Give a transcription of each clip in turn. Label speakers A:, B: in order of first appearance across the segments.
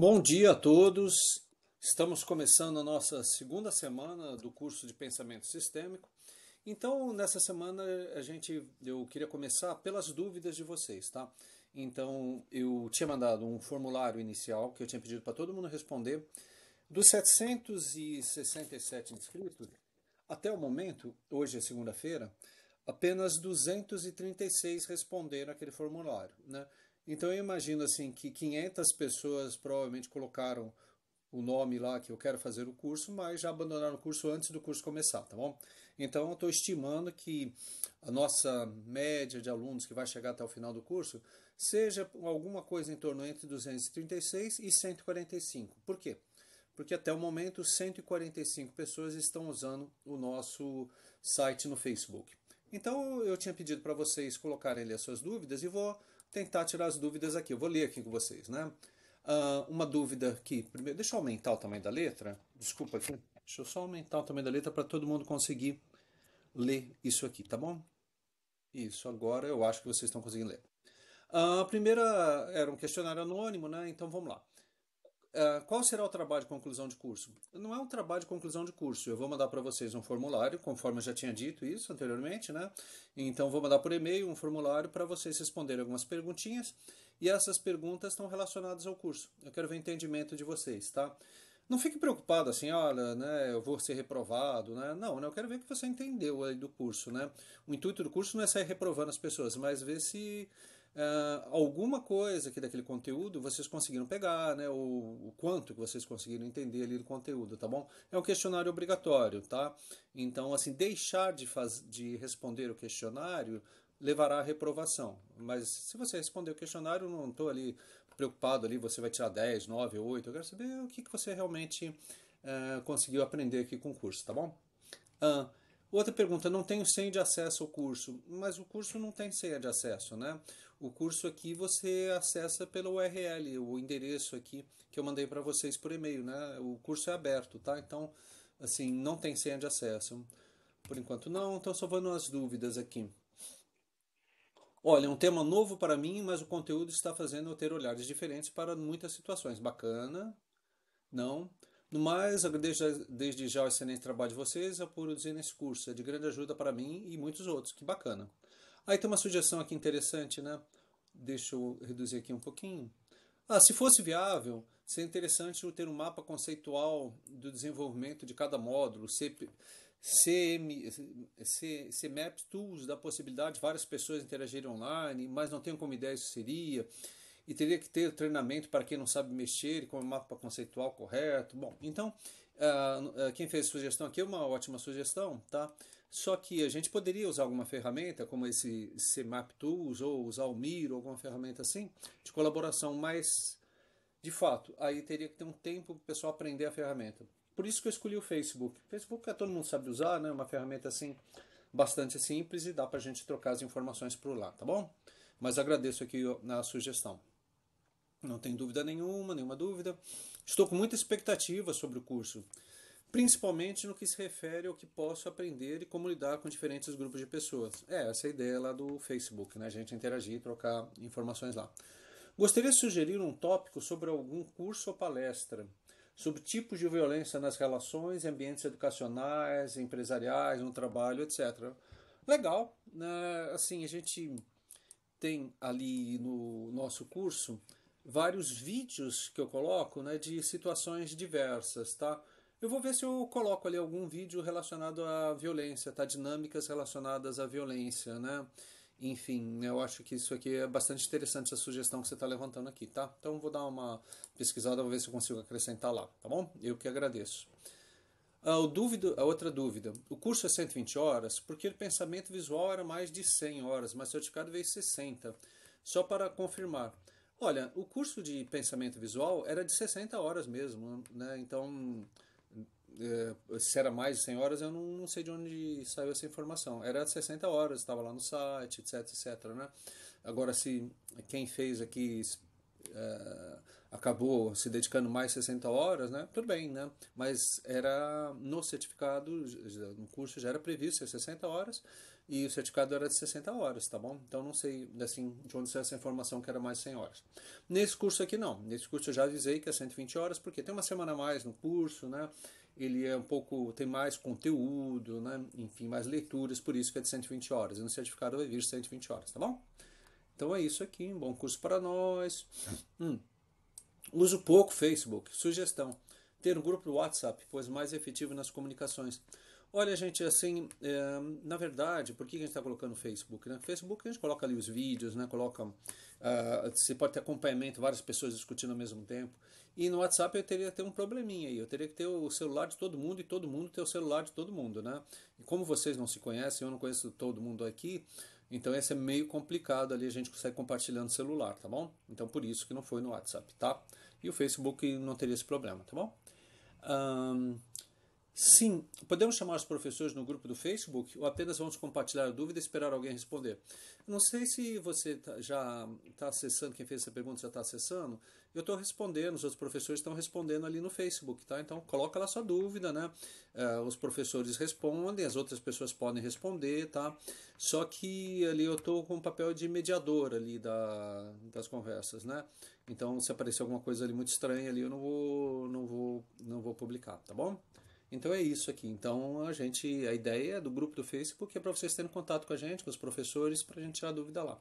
A: Bom dia a todos. Estamos começando a nossa segunda semana do curso de pensamento sistêmico. Então, nessa semana a gente eu queria começar pelas dúvidas de vocês, tá? Então, eu tinha mandado um formulário inicial que eu tinha pedido para todo mundo responder. Dos 767 inscritos, até o momento, hoje é segunda-feira, apenas 236 responderam aquele formulário, né? Então eu imagino assim que 500 pessoas provavelmente colocaram o nome lá que eu quero fazer o curso, mas já abandonaram o curso antes do curso começar, tá bom? Então eu estou estimando que a nossa média de alunos que vai chegar até o final do curso seja alguma coisa em torno entre 236 e 145. Por quê? Porque até o momento 145 pessoas estão usando o nosso site no Facebook. Então eu tinha pedido para vocês colocarem ali as suas dúvidas e vou tentar tirar as dúvidas aqui. Eu vou ler aqui com vocês, né? Uh, uma dúvida aqui. Primeiro, deixa eu aumentar o tamanho da letra. Desculpa aqui. Deixa eu só aumentar o tamanho da letra para todo mundo conseguir ler isso aqui, tá bom? Isso, agora eu acho que vocês estão conseguindo ler. Uh, a primeira era um questionário anônimo, né? Então vamos lá. Ah, qual será o trabalho de conclusão de curso? Não é um trabalho de conclusão de curso. Eu vou mandar para vocês um formulário, conforme eu já tinha dito isso anteriormente, né? Então vou mandar por e-mail um formulário para vocês responderem algumas perguntinhas e essas perguntas estão relacionadas ao curso. Eu quero ver o entendimento de vocês, tá? Não fique preocupado assim, olha, né, eu vou ser reprovado, né? Não, né, eu quero ver que você entendeu aí do curso, né? O intuito do curso não é sair reprovando as pessoas, mas ver se ah, alguma coisa aqui daquele conteúdo vocês conseguiram pegar, né? o quanto que vocês conseguiram entender ali do conteúdo, tá bom? É um questionário obrigatório, tá? Então, assim, deixar de, faz... de responder o questionário levará à reprovação. Mas se você responder o questionário, não estou ali preocupado ali, você vai tirar 10, 9, 8. Eu quero saber o que, que você realmente uh, conseguiu aprender aqui com o curso, tá bom? Uh, Outra pergunta, não tenho senha de acesso ao curso, mas o curso não tem senha de acesso, né? O curso aqui você acessa pela URL, o endereço aqui que eu mandei para vocês por e-mail, né? O curso é aberto, tá? Então, assim, não tem senha de acesso. Por enquanto não, então salvando as dúvidas aqui. Olha, é um tema novo para mim, mas o conteúdo está fazendo eu ter olhares diferentes para muitas situações. Bacana. Não. No mais, agradeço desde já o excelente trabalho de vocês e apoio nesse curso. É de grande ajuda para mim e muitos outros. Que bacana. Aí tem uma sugestão aqui interessante, né? Deixa eu reduzir aqui um pouquinho. Ah, se fosse viável, seria interessante ter um mapa conceitual do desenvolvimento de cada módulo, CP, CM, C, CMAP Tools, da possibilidade de várias pessoas interagirem online, mas não tenho como ideia isso seria e teria que ter treinamento para quem não sabe mexer, como mapa conceitual correto. Bom, então, uh, uh, quem fez a sugestão aqui é uma ótima sugestão, tá? Só que a gente poderia usar alguma ferramenta, como esse CMAP Tools, ou usar o Miro, alguma ferramenta assim, de colaboração, mas, de fato, aí teria que ter um tempo para o pessoal aprender a ferramenta. Por isso que eu escolhi o Facebook. O Facebook é todo mundo sabe usar, né? É uma ferramenta assim bastante simples e dá para a gente trocar as informações por lá, tá bom? Mas agradeço aqui a sugestão. Não tem dúvida nenhuma, nenhuma dúvida. Estou com muita expectativa sobre o curso, principalmente no que se refere ao que posso aprender e como lidar com diferentes grupos de pessoas. É, essa é a ideia lá do Facebook, né? A gente interagir e trocar informações lá. Gostaria de sugerir um tópico sobre algum curso ou palestra, sobre tipos de violência nas relações, ambientes educacionais, empresariais, no trabalho, etc. Legal, né? assim, a gente tem ali no nosso curso vários vídeos que eu coloco né, de situações diversas, tá? Eu vou ver se eu coloco ali algum vídeo relacionado à violência, tá? Dinâmicas relacionadas à violência, né? Enfim, eu acho que isso aqui é bastante interessante, essa sugestão que você está levantando aqui, tá? Então vou dar uma pesquisada, vou ver se eu consigo acrescentar lá, tá bom? Eu que agradeço. A, ah, dúvida, a outra dúvida, o curso é 120 horas porque o pensamento visual era mais de 100 horas, mas certificado veio 60. Só para confirmar, Olha, o curso de pensamento visual era de 60 horas mesmo, né? Então, é, se era mais de 100 horas, eu não, sei de onde saiu essa informação. Era de 60 horas, estava lá no site, etc, etc, né? Agora, se quem fez aqui... Uh, acabou se dedicando mais 60 horas, né? Tudo bem, né? Mas era no certificado, no curso já era previsto 60 horas e o certificado era de 60 horas, tá bom? Então não sei assim de onde saiu essa informação que era mais 100 horas. Nesse curso aqui não. Nesse curso eu já avisei que é 120 horas porque tem uma semana a mais no curso, né? Ele é um pouco tem mais conteúdo, né? Enfim, mais leituras, por isso que é de 120 horas. E no certificado vai vir 120 horas, tá bom? Então é isso aqui, um bom curso para nós. Hum. Uso pouco Facebook. Sugestão: ter um grupo do WhatsApp, pois mais efetivo nas comunicações. Olha, gente, assim, é, na verdade, por que a gente está colocando Facebook? Né? Facebook a gente coloca ali os vídeos, né? Coloca, uh, você pode ter acompanhamento, várias pessoas discutindo ao mesmo tempo. E no WhatsApp eu teria que ter um probleminha aí, eu teria que ter o celular de todo mundo e todo mundo ter o celular de todo mundo, né? E como vocês não se conhecem, eu não conheço todo mundo aqui, então esse é meio complicado ali, a gente consegue compartilhando celular, tá bom? Então por isso que não foi no WhatsApp, tá? E o Facebook não teria esse problema, tá bom? Um, Sim, podemos chamar os professores no grupo do Facebook ou apenas vamos compartilhar a dúvida e esperar alguém responder? Não sei se você tá, já está acessando, quem fez essa pergunta já está acessando. Eu estou respondendo, os outros professores estão respondendo ali no Facebook, tá? Então coloca lá sua dúvida, né? Uh, os professores respondem, as outras pessoas podem responder, tá? Só que ali eu estou com o papel de mediador ali da, das conversas, né? Então se aparecer alguma coisa ali muito estranha ali, eu não vou, não vou, não vou publicar, tá bom? Então é isso aqui. Então a gente, a ideia é do grupo do Facebook é para vocês terem contato com a gente, com os professores, para a gente tirar dúvida lá.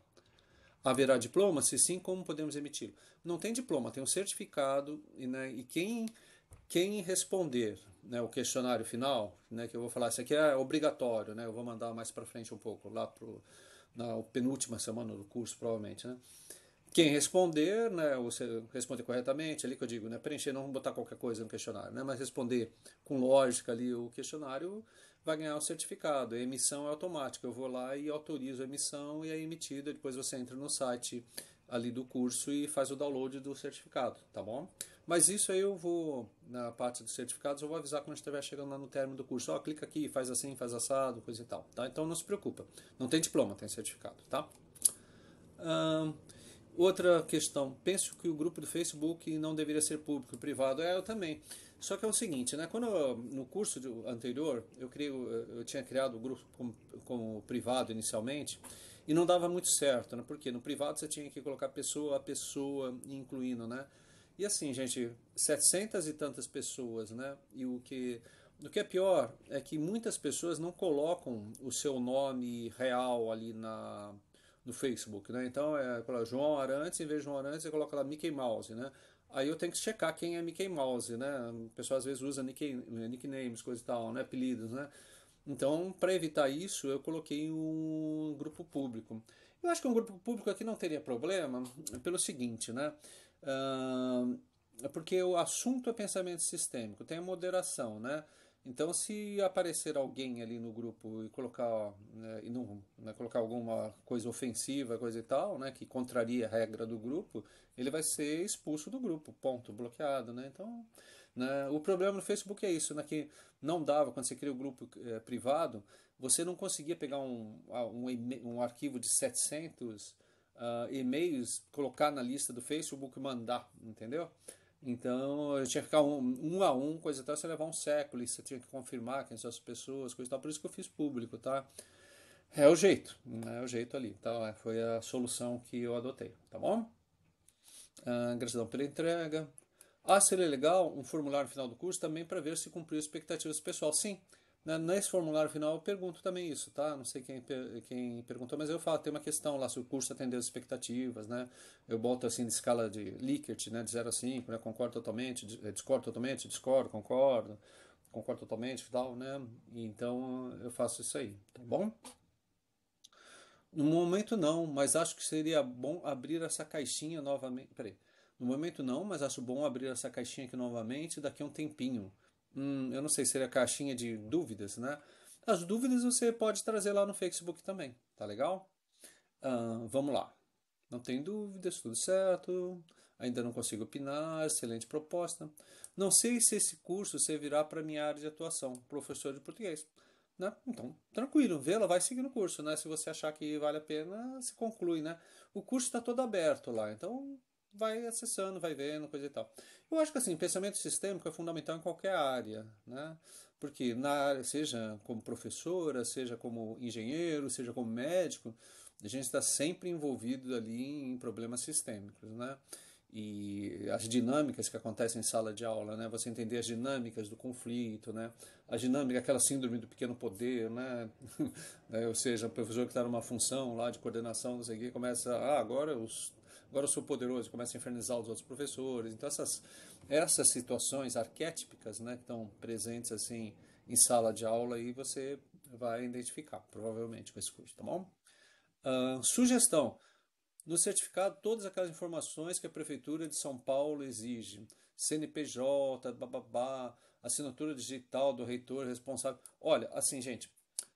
A: Haverá diploma? Se sim, como podemos emiti-lo? Não tem diploma, tem um certificado e, né, e quem quem responder né, o questionário final, né, que eu vou falar, isso aqui é obrigatório, né, eu vou mandar mais para frente um pouco, lá pro, na penúltima semana do curso, provavelmente, né? quem responder, né, ou se responder corretamente, ali que eu digo, né, preencher, não botar qualquer coisa no questionário, né, mas responder com lógica ali o questionário, vai ganhar o certificado. A emissão é automática, eu vou lá e autorizo a emissão e é emitida, depois você entra no site ali do curso e faz o download do certificado, tá bom? Mas isso aí eu vou, na parte dos certificados, eu vou avisar quando estiver chegando lá no término do curso. Ó, clica aqui, faz assim, faz assado, coisa e tal, tá? Então não se preocupa. Não tem diploma, tem certificado, tá? Outra questão, penso que o grupo do Facebook não deveria ser público, privado. É, eu também. Só que é o seguinte, né? Quando eu, no curso de, anterior eu, criei, eu tinha criado o grupo como, como, privado inicialmente e não dava muito certo, né? Porque no privado você tinha que colocar pessoa a pessoa, incluindo, né? E assim, gente, 700 e tantas pessoas, né? E o que o que é pior é que muitas pessoas não colocam o seu nome real ali na no Facebook, né? Então é para João Arantes, em vez de João Arantes, você coloca lá Mickey Mouse, né? Aí eu tenho que checar quem é Mickey Mouse, né? O pessoal às vezes usa nick, eh, nicknames, coisa e tal, né? Apelidos, né? Então, para evitar isso, eu coloquei um grupo público. Eu acho que um grupo público aqui não teria problema, pelo seguinte, né? Uh, porque o assunto é pensamento sistêmico, tem a moderação, né? Então, se aparecer alguém ali no grupo e colocar né, e não, né, colocar alguma coisa ofensiva, coisa e tal, né, que contraria a regra do grupo, ele vai ser expulso do grupo, ponto, bloqueado, né? Então, né, o problema no Facebook é isso, né, que não dava quando você cria o um grupo é, privado, você não conseguia pegar um ah, um, um arquivo de 700 uh, ah, e-mails, colocar na lista do Facebook e mandar, entendeu? Então eu tinha que ficar um, um a um, coisa e tal, você levar um século e você tinha que confirmar quem são as pessoas, coisa e tal. Por isso que eu fiz público, tá? É o jeito, né, é o jeito ali. Então é, foi a solução que eu adotei, tá bom? Ah, gratidão pela entrega. Ah, seria legal um formulário no final do curso também para ver se cumpriu as expectativas do pessoal. Sim, Nesse formulário final eu pergunto também isso, tá? Não sei quem, quem perguntou, mas eu falo, tem uma questão lá se o curso atendeu as expectativas, né? Eu boto assim de escala de Likert, né? De 0 a 5, né? Concordo totalmente, eh, discordo totalmente, discordo, concordo, concordo totalmente e tal, né? Então eu faço isso aí, tá bom? No momento não, mas acho que seria bom abrir essa caixinha novamente. Peraí. No momento não, mas acho bom abrir essa caixinha aqui novamente daqui a um tempinho hum, eu não sei, se seria caixinha de dúvidas, né? As dúvidas você pode trazer lá no Facebook também, tá legal? Uh, vamos lá. Não tem dúvidas, tudo certo. Ainda não consigo opinar, excelente proposta. Não sei se esse curso servirá para minha área de atuação, professor de português. Né? Então, tranquilo, vê lá. vai seguindo o curso, né? Se você achar que vale a pena, se conclui, né? O curso está todo aberto lá, então vai acessando, vai vendo, coisa e tal. Eu acho que assim, pensamento sistêmico é fundamental em qualquer área, né? Porque na área, seja como professora, seja como engenheiro, seja como médico, a gente está sempre envolvido ali em problemas sistêmicos, né? E as dinâmicas que acontecem em sala de aula, né? Você entender as dinâmicas do conflito, né? A dinâmica, aquela síndrome do pequeno poder, né? né? Ou seja, o professor que está numa função lá de coordenação, não sei o quê, começa, ah, agora os agora eu sou poderoso, começa a infernizar os outros professores. Então essas, essas situações arquétipicas né, que estão presentes assim em sala de aula e você vai identificar, provavelmente, com esse curso, tá bom? Uh, sugestão. No certificado, todas aquelas informações que a Prefeitura de São Paulo exige. CNPJ, bababá, assinatura digital do reitor responsável. Olha, assim, gente,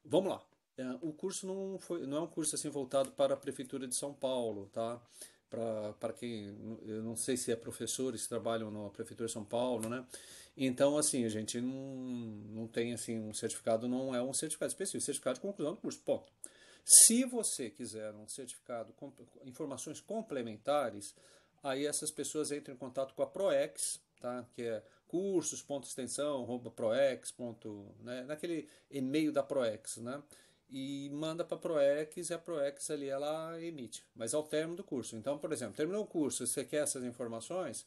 A: vamos lá. É, o curso não, foi, não é um curso assim voltado para a Prefeitura de São Paulo, tá? para quem eu não sei se é professores trabalham na prefeitura de São Paulo, né? Então assim a gente não, não tem assim um certificado não é um certificado específico, certificado de conclusão do curso. Ponto. Se você quiser um certificado com informações complementares, aí essas pessoas entram em contato com a Proex, tá? Que é cursos ponto extensão proex ponto né? naquele e-mail da Proex, né? e manda para a Proex e a Proex ali ela emite, mas ao é término do curso. Então, por exemplo, terminou o curso, você quer essas informações,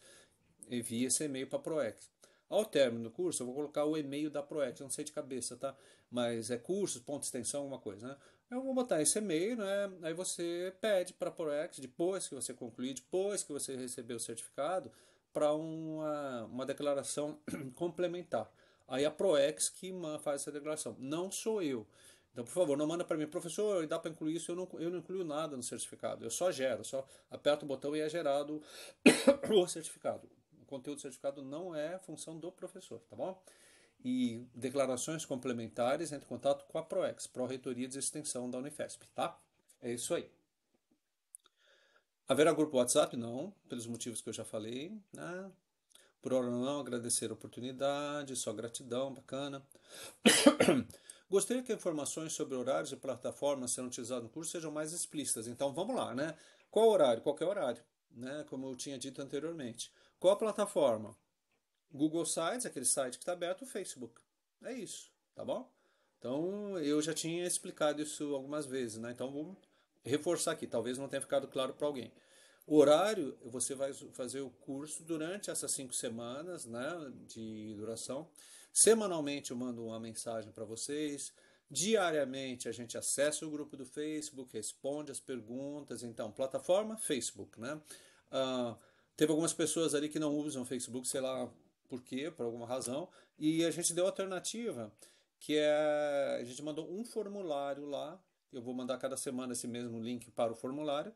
A: envia esse e-mail para a Proex. Ao término do curso, eu vou colocar o e-mail da Proex, não sei de cabeça, tá? Mas é cursos, ponto extensão, alguma coisa, né? Eu vou botar esse e-mail, né? Aí você pede para a Proex, depois que você concluir, depois que você receber o certificado, para uma, uma declaração complementar. Aí a Proex que faz essa declaração, não sou eu. Então, por favor, não manda para mim, professor, dá para incluir isso? Eu não, eu não incluo nada no certificado, eu só gero, só aperto o botão e é gerado o certificado. O conteúdo certificado não é função do professor, tá bom? E declarações complementares, entre em contato com a PROEX, Pró-Reitoria de Extensão da Unifesp, tá? É isso aí. Haverá grupo WhatsApp? Não, pelos motivos que eu já falei. Né? Por hora não, agradecer a oportunidade, só gratidão, bacana. Gostaria que informações sobre horários e plataformas sendo utilizadas no curso sejam mais explícitas. Então vamos lá, né? Qual horário? Qualquer horário, né? Como eu tinha dito anteriormente. Qual a plataforma? Google Sites, aquele site que está aberto, o Facebook. É isso, tá bom? Então eu já tinha explicado isso algumas vezes, né? Então vamos reforçar aqui, talvez não tenha ficado claro para alguém. O horário, você vai fazer o curso durante essas cinco semanas né, de duração. Semanalmente eu mando uma mensagem para vocês. Diariamente a gente acessa o grupo do Facebook, responde as perguntas. Então, plataforma Facebook, né? Uh, teve algumas pessoas ali que não usam Facebook, sei lá por quê, por alguma razão, e a gente deu alternativa, que é a gente mandou um formulário lá. Eu vou mandar cada semana esse mesmo link para o formulário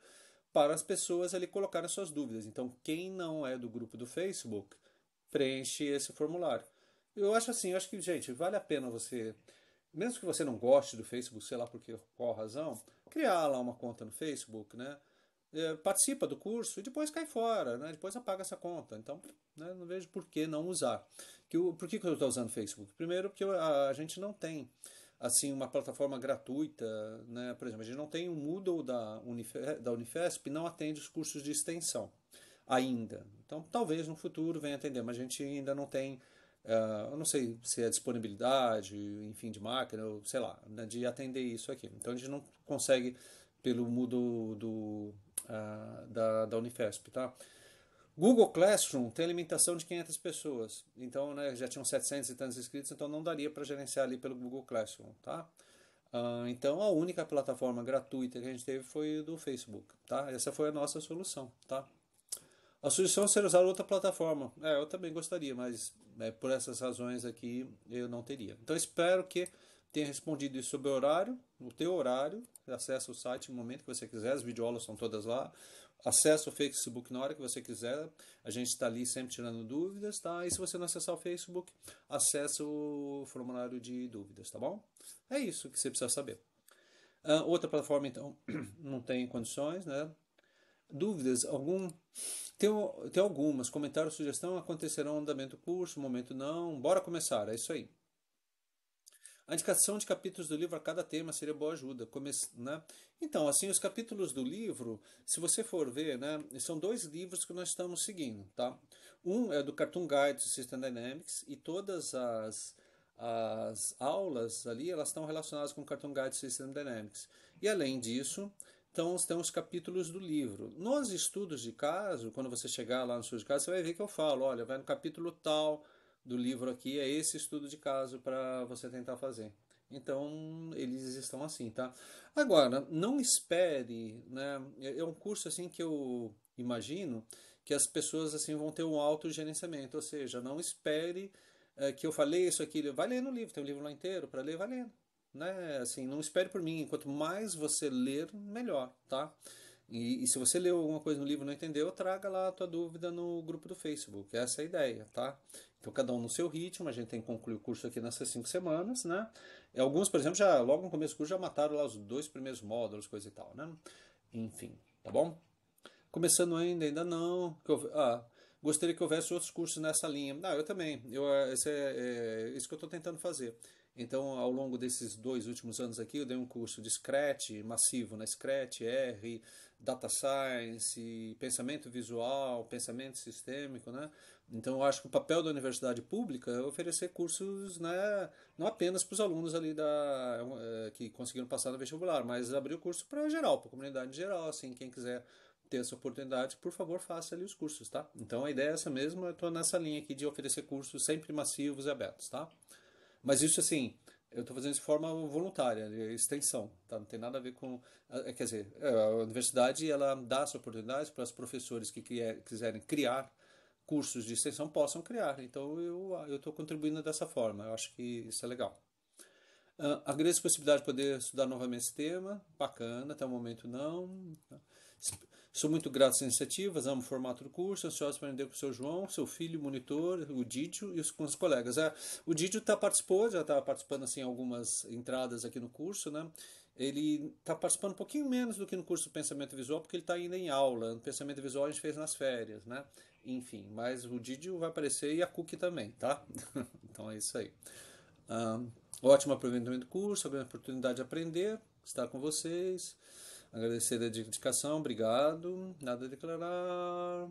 A: para as pessoas ali colocarem suas dúvidas. Então, quem não é do grupo do Facebook, preenche esse formulário. Eu acho assim, eu acho que, gente, vale a pena você, mesmo que você não goste do Facebook, sei lá por que, qual razão, criar lá uma conta no Facebook, né? É, participa do curso e depois cai fora, né? depois apaga essa conta. Então, né, não vejo por que não usar. Que por que, que eu estou usando o Facebook? Primeiro, porque a, a, gente não tem assim uma plataforma gratuita, né? por exemplo, a gente não tem o Moodle da, Unif da Unifesp, não atende os cursos de extensão ainda. Então, talvez no futuro venha atender, mas a gente ainda não tem é, eu não sei se é disponibilidade, enfim, de máquina, ou sei lá, né, de atender isso aqui. Então a gente não consegue pelo mudo do, uh, da, da Unifesp, tá? Google Classroom tem limitação de 500 pessoas, então né, já tinham 700 e tantos inscritos, então não daria para gerenciar ali pelo Google Classroom, tá? Uh, então a única plataforma gratuita que a gente teve foi do Facebook, tá? Essa foi a nossa solução, tá? A sugestão é ser usar outra plataforma. É, eu também gostaria, mas é, por essas razões aqui eu não teria. Então espero que tenha respondido isso sobre o horário, no teu horário. Acesse o site no momento que você quiser, as videoaulas são todas lá. Acesse o Facebook na hora que você quiser. A gente está ali sempre tirando dúvidas, tá? E se você não acessar o Facebook, acesse o formulário de dúvidas, tá bom? É isso que você precisa saber. Uh, outra plataforma, então, não tem condições, né? Dúvidas? Algum tem, tem algumas. Comentário, sugestão, acontecerão no andamento do curso, momento não. Bora começar, é isso aí. A indicação de capítulos do livro a cada tema seria boa ajuda. Come... Né? Então, assim, os capítulos do livro, se você for ver, né, são dois livros que nós estamos seguindo. Tá? Um é do Cartoon Guide to System Dynamics e todas as, as aulas ali elas estão relacionadas com o Cartoon Guide to System Dynamics. E além disso, então, estão os capítulos do livro. Nos estudos de caso, quando você chegar lá no estudo de caso, você vai ver que eu falo: olha, vai no capítulo tal do livro aqui, é esse estudo de caso para você tentar fazer. Então, eles estão assim, tá? Agora, não espere, né? É, é um curso assim que eu imagino que as pessoas assim vão ter um autogerenciamento, ou seja, não espere é, que eu falei isso aqui, vai ler no livro, tem um livro lá inteiro para ler, vai lendo né? Assim, não espere por mim. Quanto mais você ler, melhor, tá? E, e, se você leu alguma coisa no livro e não entendeu, traga lá a tua dúvida no grupo do Facebook. Essa é a ideia, tá? Então, cada um no seu ritmo. A gente tem que concluir o curso aqui nessas cinco semanas, né? E alguns, por exemplo, já logo no começo do curso já mataram lá os dois primeiros módulos, coisa e tal, né? Enfim, tá bom? Começando ainda, ainda não. Que eu, ah, gostaria que houvesse outros cursos nessa linha. Ah, eu também. Eu, ah, esse é, é isso que eu estou tentando fazer. Então, ao longo desses dois últimos anos aqui, eu dei um curso de Scratch, massivo, né? Scratch, R, Data Science, pensamento visual, pensamento sistêmico, né? Então, eu acho que o papel da universidade pública é oferecer cursos, né? Não apenas para os alunos ali da, eh, que conseguiram passar no vestibular, mas abrir o curso para geral, para a comunidade em geral, assim, quem quiser ter essa oportunidade, por favor, faça ali os cursos, tá? Então, a ideia é essa mesmo, eu estou nessa linha aqui de oferecer cursos sempre massivos e abertos, tá? Mas isso, assim, eu estou fazendo isso de forma voluntária, de extensão, tá? Não tem nada a ver com... É, quer dizer, é, a universidade, ela dá as oportunidades para os professores que quiserem criar cursos de extensão possam criar. Então, eu estou contribuindo dessa forma. Eu acho que isso é legal. Uh, agradeço a possibilidade de poder estudar novamente esse tema. Bacana, até o momento não. Tá? Sou muito grato às iniciativas, amo o formato do curso, ansioso para aprender com o seu João, seu filho, monitor, o Didio e os, com os colegas. É, o Didio tá, participou, já estava participando assim algumas entradas aqui no curso, né? Ele está participando um pouquinho menos do que no curso Pensamento Visual, porque ele está ainda em aula. No Pensamento Visual a gente fez nas férias, né? Enfim, mas o Didio vai aparecer e a Cookie também, tá? então é isso aí. Um, ótimo aproveitamento do curso, grande oportunidade de aprender, estar com vocês. Agradecer a dedicação, obrigado. Nada a declarar.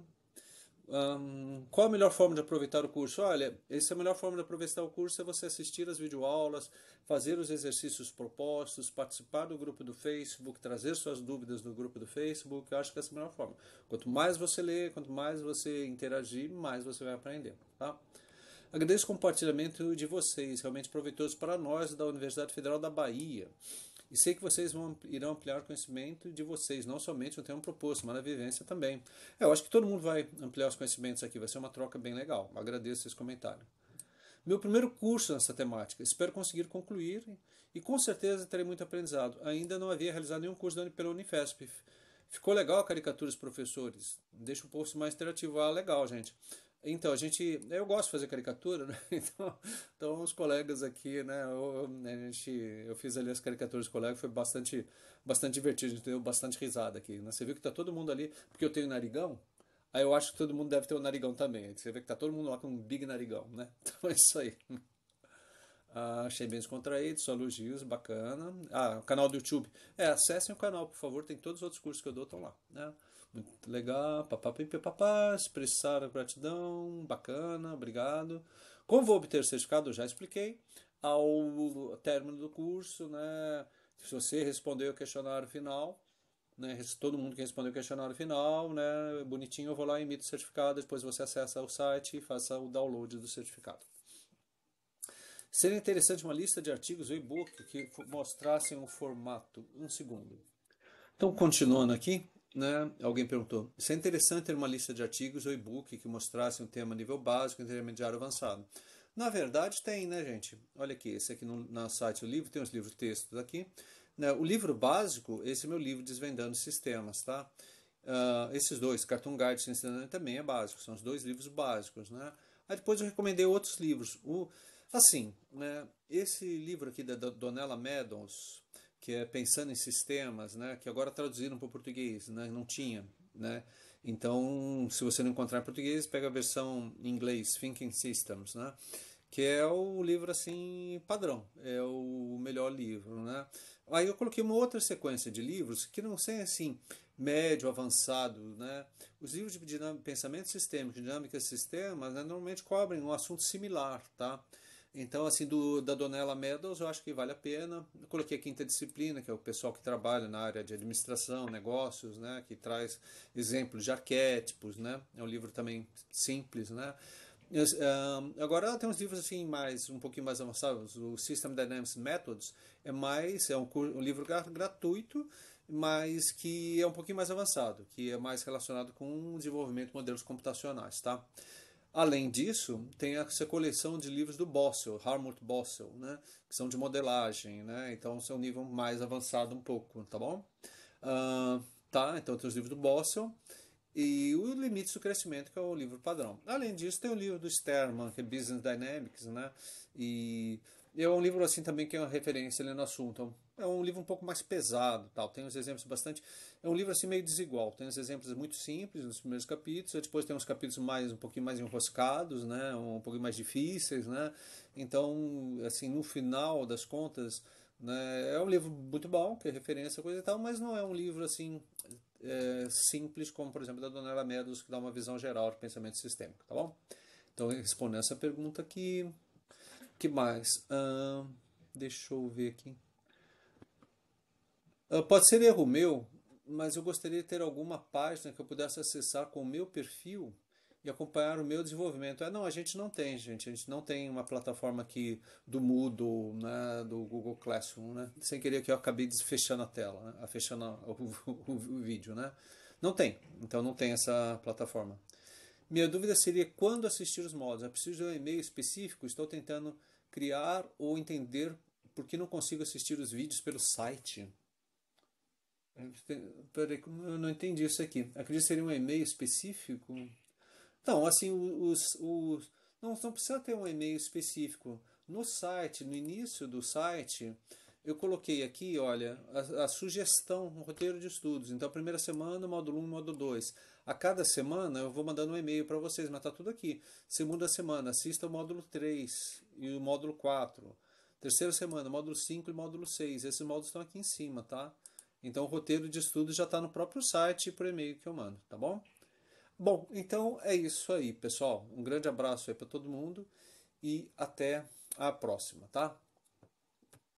A: Um, qual a melhor forma de aproveitar o curso? Olha, essa é a melhor forma de aproveitar o curso é você assistir às videoaulas, fazer os exercícios propostos, participar do grupo do Facebook, trazer suas dúvidas no grupo do Facebook. Eu acho que essa é a melhor forma. Quanto mais você ler, quanto mais você interagir, mais você vai aprender, tá? Agradeço o compartilhamento de vocês, realmente proveitoso para nós da Universidade Federal da Bahia. E sei que vocês vão, irão ampliar o conhecimento de vocês, não somente no tema proposto, mas na vivência também. É, eu acho que todo mundo vai ampliar os conhecimentos aqui, vai ser uma troca bem legal. Agradeço esse comentário. Meu primeiro curso nessa temática, espero conseguir concluir e com certeza terei muito aprendizado. Ainda não havia realizado nenhum curso pela Unifesp. Ficou legal a caricatura dos professores. Deixa o post mais interativo. Ah, legal, gente. Então, a gente. Eu gosto de fazer caricatura, né? Então, então os colegas aqui, né? Eu, a gente, eu fiz ali as caricaturas dos colegas, foi bastante, bastante divertido, a gente deu bastante risada aqui. Né? Você viu que tá todo mundo ali, porque eu tenho narigão, aí eu acho que todo mundo deve ter um narigão também. Você vê que tá todo mundo lá com um big narigão, né? Então é isso aí. Ah, achei bem descontraído, só elogios, bacana. Ah, o canal do YouTube. É, acessem o canal, por favor, tem todos os outros cursos que eu dou, estão lá. Né? muito legal, papapá, expressar a gratidão, bacana, obrigado. Como vou obter o certificado, já expliquei, ao término do curso, né, se você responder o questionário final, né, todo mundo que respondeu o questionário final, né, bonitinho, eu vou lá e emito o certificado, depois você acessa o site e faça o download do certificado. Seria interessante uma lista de artigos ou e-book que mostrassem o um formato. Um segundo. Então, continuando aqui, né, alguém perguntou, é interessante ter uma lista de artigos ou e-book que mostrasse um tema nível básico, intermediário avançado. Na verdade tem, né, gente? Olha aqui, esse aqui no, no site do livro, tem os livros textos aqui. Né, o livro básico, esse é meu livro Desvendando Sistemas, tá? Uh, esses dois, Cartoon Guide e também é básico, são os dois livros básicos, né? Aí depois eu recomendei outros livros. O, assim, né, esse livro aqui da Donella Meadows, que é Pensando em Sistemas, né, que agora traduziram para o português, né, não tinha. Né? Então, se você não encontrar em português, pega a versão em inglês, Thinking Systems, né? que é o livro assim padrão, é o melhor livro, né? Aí eu coloquei uma outra sequência de livros que não sei assim médio, avançado, né? Os livros de dinâmica, pensamento sistêmico, dinâmica de sistemas, né, normalmente cobrem um assunto similar, tá? Então, assim, do, da Donella Meadows, eu acho que vale a pena. Eu coloquei a quinta disciplina, que é o pessoal que trabalha na área de administração, negócios, né? Que traz exemplos de arquétipos, né? É um livro também simples, né? Um, ah, agora tem uns livros assim mais um pouquinho mais avançados o System Dynamics Methods é mais é um, um livro gratuito mas que é um pouquinho mais avançado que é mais relacionado com o desenvolvimento de modelos computacionais tá Além disso, tem essa coleção de livros do Bossel, Harmut Bossel, né? que são de modelagem, né? então são um nível mais avançado um pouco, tá bom? Uh, tá, então tem os livros do Bossel e o Limites do Crescimento, que é o livro padrão. Além disso, tem o livro do Sterman, que é Business Dynamics, né? E e é um livro assim também que é uma referência ali no assunto. É um livro um pouco mais pesado, tal. Tem uns exemplos bastante. É um livro assim meio desigual. Tem uns exemplos muito simples nos primeiros capítulos, depois tem uns capítulos mais um pouquinho mais enroscados, né? Um pouquinho mais difíceis, né? Então, assim, no final das contas, né? É um livro muito bom, que é referência coisa e tal, mas não é um livro assim é, simples como, por exemplo, da Dona Ela Meados, que dá uma visão geral de pensamento sistêmico, tá bom? Então, respondendo essa pergunta que que mais? Uh, deixa eu ver aqui. Uh, pode ser erro meu, mas eu gostaria de ter alguma página que eu pudesse acessar com o meu perfil e acompanhar o meu desenvolvimento. Ah, não, a gente não tem, gente. A gente não tem uma plataforma aqui do Moodle, né, do Google Classroom, né? Sem querer que eu acabei fechando a tela, né? fechando o, o, o vídeo, né? Não tem. Então não tem essa plataforma. Minha dúvida seria quando assistir os módulos. Eu preciso de um e-mail específico? Estou tentando criar ou entender por que não consigo assistir os vídeos pelo site. Peraí, eu não entendi isso aqui. Acredito que seria um e-mail específico? Então, assim, os, os, não, não precisa ter um e-mail específico. No site, no início do site, eu coloquei aqui, olha, a, a sugestão, o roteiro de estudos. Então, primeira semana, módulo 1, módulo 2. A cada semana eu vou mandando um e-mail para vocês, mas está tudo aqui. Segunda semana, assista o módulo 3 e o módulo 4. Terceira semana, módulo 5 e módulo 6. Esses módulos estão aqui em cima, tá? Então, o roteiro de estudos já está no próprio site e por e-mail que eu mando, tá bom? Bom, então é isso aí, pessoal. Um grande abraço aí para todo mundo e até a próxima, tá?